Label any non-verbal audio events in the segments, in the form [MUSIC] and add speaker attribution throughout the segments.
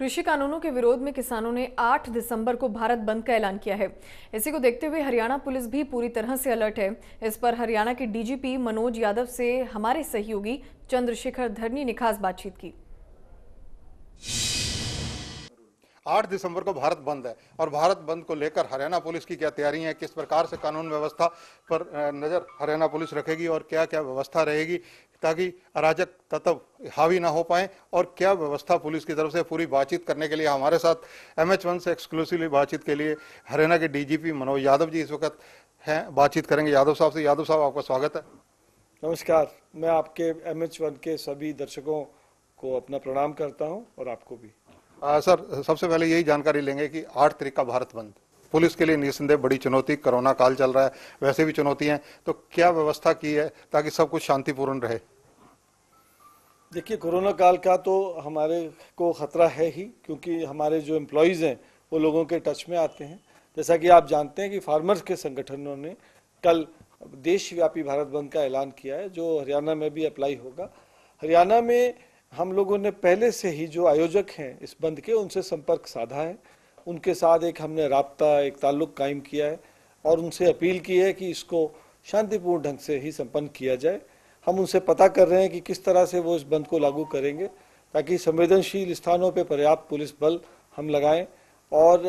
Speaker 1: कृषि कानूनों के विरोध में किसानों ने 8 दिसंबर को भारत बंद का ऐलान किया है इसी को देखते हुए हरियाणा पुलिस भी पूरी तरह से अलर्ट है इस पर हरियाणा के डीजीपी मनोज यादव से हमारे सहयोगी चंद्रशेखर धरनी ने खास बातचीत की आठ दिसंबर को भारत बंद है और भारत बंद को लेकर हरियाणा पुलिस की क्या तैयारी है किस प्रकार से कानून व्यवस्था पर नज़र हरियाणा पुलिस रखेगी और क्या क्या व्यवस्था रहेगी ताकि अराजक तत्व हावी ना हो पाए और क्या व्यवस्था पुलिस की तरफ से पूरी बातचीत करने के लिए हमारे साथ एम एच वन से एक्सक्लूसिवली बातचीत के लिए हरियाणा के डीजीपी मनोज यादव जी इस वक्त हैं बातचीत करेंगे यादव साहब से यादव साहब आपका स्वागत है
Speaker 2: नमस्कार मैं आपके एम एच वन के सभी दर्शकों को अपना प्रणाम करता हूँ और आपको भी
Speaker 1: आ, सर सबसे पहले यही जानकारी लेंगे कि आठ तरीक का भारत बंद पुलिस के लिए निस्संदेह बड़ी चुनौती कोरोना काल चल रहा है वैसे भी चुनौती है तो क्या व्यवस्था की है ताकि सब कुछ शांतिपूर्ण रहे
Speaker 2: देखिए कोरोना काल का तो हमारे को ख़तरा है ही क्योंकि हमारे जो एम्प्लॉयज़ हैं वो लोगों के टच में आते हैं जैसा कि आप जानते हैं कि फार्मर्स के संगठनों ने कल देशव्यापी भारत बंद का ऐलान किया है जो हरियाणा में भी अप्लाई होगा हरियाणा में हम लोगों ने पहले से ही जो आयोजक हैं इस बंद के उनसे संपर्क साधा है उनके साथ एक हमने रबता एक ताल्लुक कायम किया है और उनसे अपील की है कि इसको शांतिपूर्ण ढंग से ही संपन्न किया जाए हम उनसे पता कर रहे हैं कि किस तरह से वो इस बंद को लागू करेंगे ताकि संवेदनशील स्थानों पर पर्याप्त पुलिस बल हम लगाएं और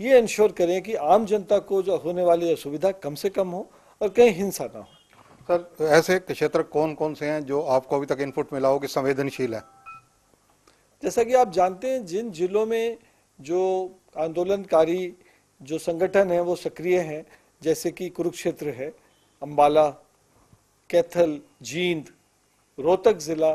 Speaker 2: ये इंश्योर करें कि आम जनता को जो होने वाली असुविधा कम से कम हो और कहीं हिंसा ना हो सर
Speaker 1: ऐसे क्षेत्र कौन
Speaker 2: कौन से हैं जो आपको अभी तक इनपुट मिला हो कि संवेदनशील है जैसा कि आप जानते हैं जिन जिलों में जो आंदोलनकारी जो संगठन है वो सक्रिय हैं जैसे कि कुरुक्षेत्र है अम्बाला कैथल जींद रोहतक ज़िला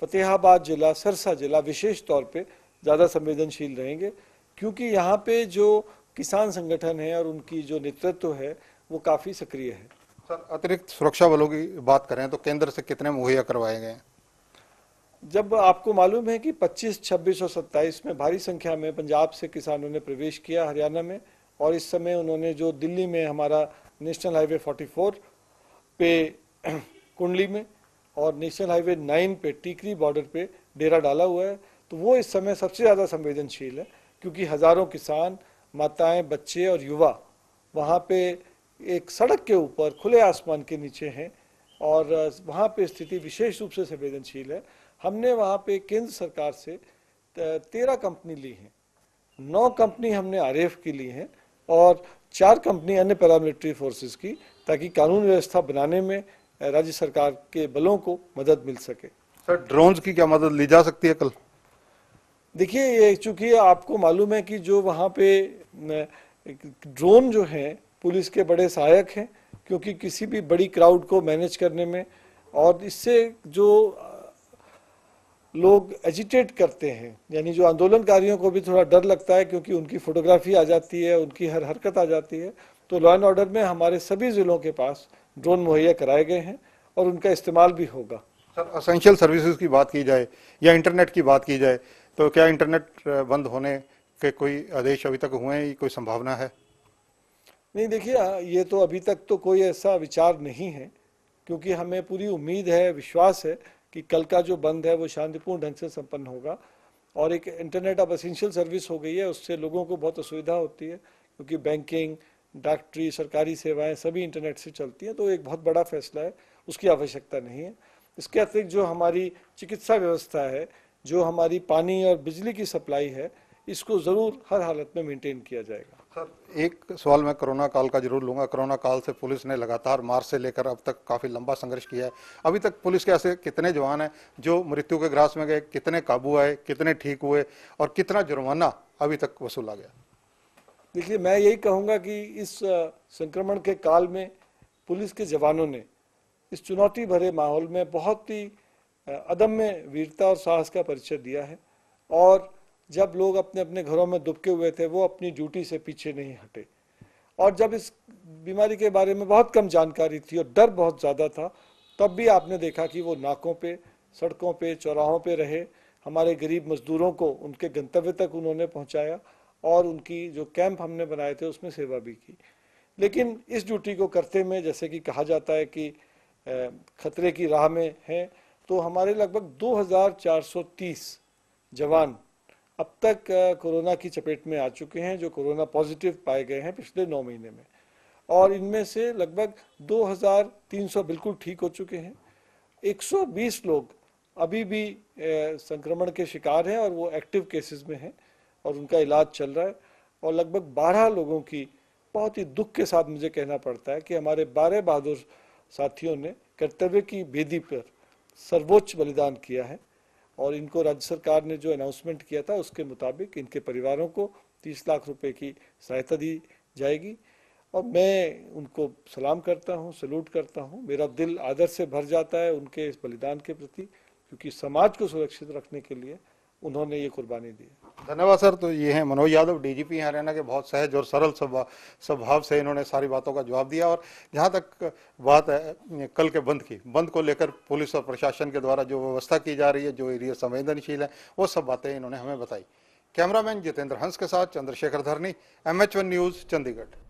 Speaker 2: फतेहाबाद ज़िला सरसा ज़िला विशेष तौर पे ज़्यादा संवेदनशील रहेंगे क्योंकि यहाँ पे जो किसान संगठन है और उनकी जो नेतृत्व है वो काफ़ी सक्रिय है सर अतिरिक्त सुरक्षा बलों की बात करें तो केंद्र
Speaker 1: से कितने मुहैया करवाए गए
Speaker 2: जब आपको मालूम है कि 25, 26 और 27 में भारी संख्या में पंजाब से किसानों ने प्रवेश किया हरियाणा में और इस समय उन्होंने जो दिल्ली में हमारा नेशनल हाईवे 44 पे [CLEARS THROAT] कुंडली में और नेशनल हाईवे 9 पे टीकरी बॉर्डर पे डेरा डाला हुआ है तो वो इस समय सबसे ज़्यादा संवेदनशील है क्योंकि हज़ारों किसान माताएं बच्चे और युवा वहाँ पे एक सड़क के ऊपर खुले आसमान के नीचे हैं और वहाँ पे स्थिति विशेष रूप से संवेदनशील है हमने वहाँ पे केंद्र सरकार से तेरह कंपनी ली हैं नौ कंपनी हमने आर की ली हैं और चार कंपनी अन्य पैरामिलिट्री फोर्सेस की ताकि कानून व्यवस्था बनाने में राज्य सरकार के बलों को मदद मिल सके सर ड्रोन्स की क्या मदद ली जा सकती है कल देखिए ये चूंकि आपको मालूम है कि जो वहाँ पे ड्रोन जो है पुलिस के बड़े सहायक हैं क्योंकि किसी भी बड़ी क्राउड को मैनेज करने में और इससे जो लोग एजिटेट करते हैं यानी जो आंदोलनकारियों को भी थोड़ा डर लगता है क्योंकि उनकी फोटोग्राफी आ जाती है उनकी हर हरकत आ जाती है तो लॉ एंड ऑर्डर में हमारे सभी ज़िलों के पास ड्रोन मुहैया कराए गए हैं और उनका इस्तेमाल भी होगा सर
Speaker 1: असेंशियल सर्विसेज की बात की जाए या इंटरनेट की बात की जाए तो क्या इंटरनेट बंद होने के कोई आदेश अभी तक हुए हैं कोई संभावना है
Speaker 2: नहीं देखिए ये तो अभी तक तो कोई ऐसा विचार नहीं है क्योंकि हमें पूरी उम्मीद है विश्वास है कि कल का जो बंद है वो शांतिपूर्ण ढंग से संपन्न होगा और एक इंटरनेट ऑफ असेंशियल सर्विस हो गई है उससे लोगों को बहुत असुविधा होती है क्योंकि बैंकिंग डॉक्टरी सरकारी सेवाएं सभी इंटरनेट से चलती हैं तो एक बहुत बड़ा फैसला है उसकी आवश्यकता नहीं है इसके अतिरिक्त जो हमारी चिकित्सा व्यवस्था है जो हमारी पानी और बिजली की सप्लाई है इसको ज़रूर हर हालत में मेनटेन किया जाएगा
Speaker 1: सर एक सवाल मैं कोरोना काल का जरूर लूंगा कोरोना काल से पुलिस ने लगातार मार्च से लेकर अब तक काफ़ी लंबा संघर्ष किया है अभी तक पुलिस के ऐसे कितने जवान हैं जो मृत्यु के ग्रास में गए कितने काबू आए कितने ठीक हुए
Speaker 2: और कितना जुर्माना अभी तक वसूला गया देखिए मैं यही कहूँगा कि इस संक्रमण के काल में पुलिस के जवानों ने इस चुनौती भरे माहौल में बहुत ही अदम्य वीरता और साहस का परिचय दिया है और जब लोग अपने अपने घरों में दुबके हुए थे वो अपनी ड्यूटी से पीछे नहीं हटे और जब इस बीमारी के बारे में बहुत कम जानकारी थी और डर बहुत ज़्यादा था तब भी आपने देखा कि वो नाकों पे सड़कों पे चौराहों पे रहे हमारे गरीब मजदूरों को उनके गंतव्य तक उन्होंने पहुँचाया और उनकी जो कैंप हमने बनाए थे उसमें सेवा भी की लेकिन इस ड्यूटी को करते में जैसे कि कहा जाता है कि ख़तरे की राह में हैं तो हमारे लगभग 2430 जवान अब तक कोरोना की चपेट में आ चुके हैं जो कोरोना पॉजिटिव पाए गए हैं पिछले नौ महीने में और इनमें से लगभग 2,300 बिल्कुल ठीक हो चुके हैं 120 लोग अभी भी संक्रमण के शिकार हैं और वो एक्टिव केसेस में हैं और उनका इलाज चल रहा है और लगभग 12 लोगों की बहुत ही दुख के साथ मुझे कहना पड़ता है कि हमारे बारह बहादुर साथियों ने कर्तव्य की बेदी पर सर्वोच्च बलिदान किया है और इनको राज्य सरकार ने जो अनाउंसमेंट किया था उसके मुताबिक इनके परिवारों को तीस लाख रुपए की सहायता दी जाएगी और मैं उनको सलाम करता हूँ सल्यूट करता हूँ मेरा दिल आदर से भर जाता है उनके इस बलिदान के प्रति क्योंकि समाज को सुरक्षित रखने के लिए उन्होंने ये कुर्बानी दी है
Speaker 1: धन्यवाद सर तो ये हैं मनोज यादव डीजीपी हैं हरियाणा के बहुत सहज और सरल स्वभाव से इन्होंने सारी बातों का जवाब दिया और जहाँ तक बात है कल के बंद की बंद को लेकर पुलिस और प्रशासन के द्वारा जो व्यवस्था की जा रही है जो एरिया संवेदनशील है वो सब बातें इन्होंने हमें बताई कैमरामैन जितेंद्र हंस के साथ चंद्रशेखर धरनी एम न्यूज़ चंडीगढ़